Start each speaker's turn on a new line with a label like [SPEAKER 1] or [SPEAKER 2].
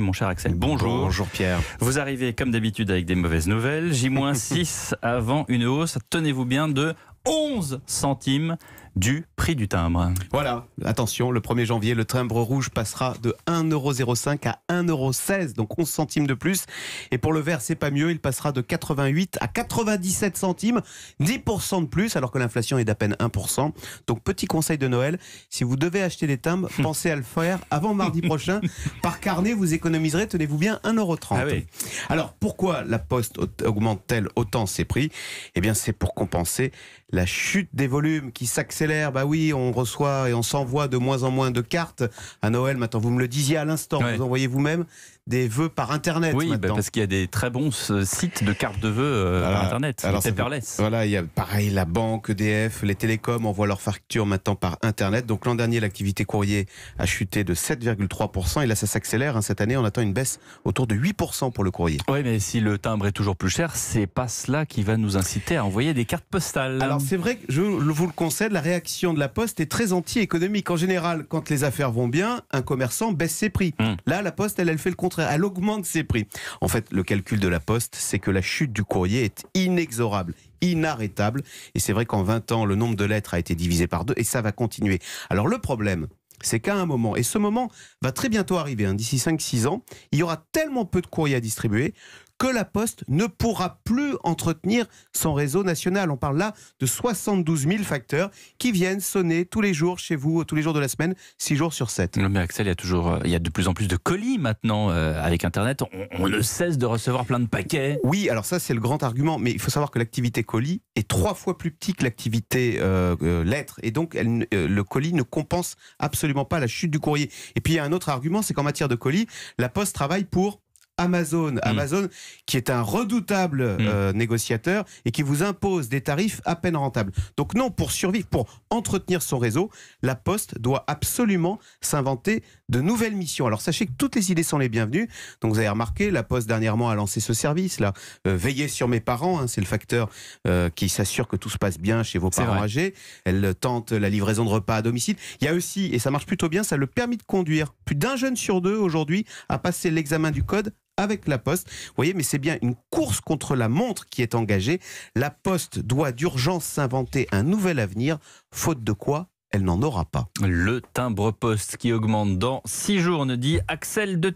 [SPEAKER 1] mon cher Axel, bonjour. Bonjour Pierre. Vous arrivez comme d'habitude avec des mauvaises nouvelles. J-6 avant une hausse, tenez-vous bien, de 11 centimes du prix du timbre. Voilà, attention, le 1er janvier, le timbre rouge passera de 1,05€ à 1,16€, donc 11 centimes de plus. Et pour le vert, c'est pas mieux, il passera de 88 à 97 centimes, 10% de plus, alors que l'inflation est d'à peine 1%. Donc petit conseil de Noël, si vous devez acheter des timbres, hum. pensez à le faire avant mardi prochain. Par carnet, vous économiserez, tenez-vous bien, 1,30€. Ah alors pourquoi la Poste augmente-t-elle autant ses prix Eh bien c'est pour compenser la chute des volumes qui s'accélère. Bah oui, on reçoit et on s'envoie de moins en moins de cartes. À Noël, maintenant, vous me le disiez à l'instant, vous envoyez vous-même des vœux par Internet. Oui, bah, parce qu'il y a des très bons euh, sites de cartes de vœux euh, par Internet, alors, c'est voilà, il y a pareil la banque, EDF, les télécoms envoient leurs factures maintenant par Internet. Donc l'an dernier, l'activité courrier a chuté de 7,3% et là, ça s'accélère. Hein. cette année, on attend une baisse autour de 8% pour le courrier. Oui, mais si le timbre est toujours plus cher, c'est pas cela qui va nous inciter à envoyer des cartes postales. Alors c'est vrai que je vous le concède, la réaction de la Poste est très anti-économique. En général, quand les affaires vont bien, un commerçant baisse ses prix. Hmm. Là, la Poste, elle, elle fait le contraire elle augmente ses prix. En fait, le calcul de la Poste, c'est que la chute du courrier est inexorable inarrêtable. Et c'est vrai qu'en 20 ans, le nombre de lettres a été divisé par deux et ça va continuer. Alors le problème, c'est qu'à un moment, et ce moment va très bientôt arriver, hein, d'ici 5-6 ans, il y aura tellement peu de courriers à distribuer que la Poste ne pourra plus entretenir son réseau national. On parle là de 72 000 facteurs qui viennent sonner tous les jours chez vous, tous les jours de la semaine, 6 jours sur 7. Non mais Axel, il y a, toujours, euh, il y a de plus en plus de colis maintenant euh, avec Internet. On, ne cesse de recevoir plein de paquets. Oui, alors ça c'est le grand argument, mais il faut savoir que l'activité colis est trois fois plus petite que l'activité euh, lettres. Et donc le colis ne compense absolument pas la chute du courrier. Et puis il y a un autre argument, c'est qu'en matière de colis, la Poste travaille pour Amazon. Hmm. Amazon qui est un redoutable hmm. euh, négociateur et qui vous impose des tarifs à peine rentables. Donc non, pour survivre, pour entretenir son réseau, la Poste doit absolument s'inventer de nouvelles missions. Alors sachez que toutes les idées sont les bienvenues. Donc vous avez remarqué, la Poste dernièrement a lancé ce service-là. Euh, veillez sur mes parents, hein, c'est le facteur euh, qui s'assure que tout se passe bien chez vos parents âgés. Elle tente la livraison de repas à domicile. Il y a aussi, et ça marche plutôt bien, ça le permis de conduire. Plus d'un jeune sur deux aujourd'hui a passé l'examen du code avec la Poste. Vous voyez, mais c'est bien une course contre la montre qui est engagée. La Poste doit d'urgence s'inventer un nouvel avenir, faute de quoi elle n'en aura pas. Le timbre poste qui augmente dans six jours, ne dit Axel de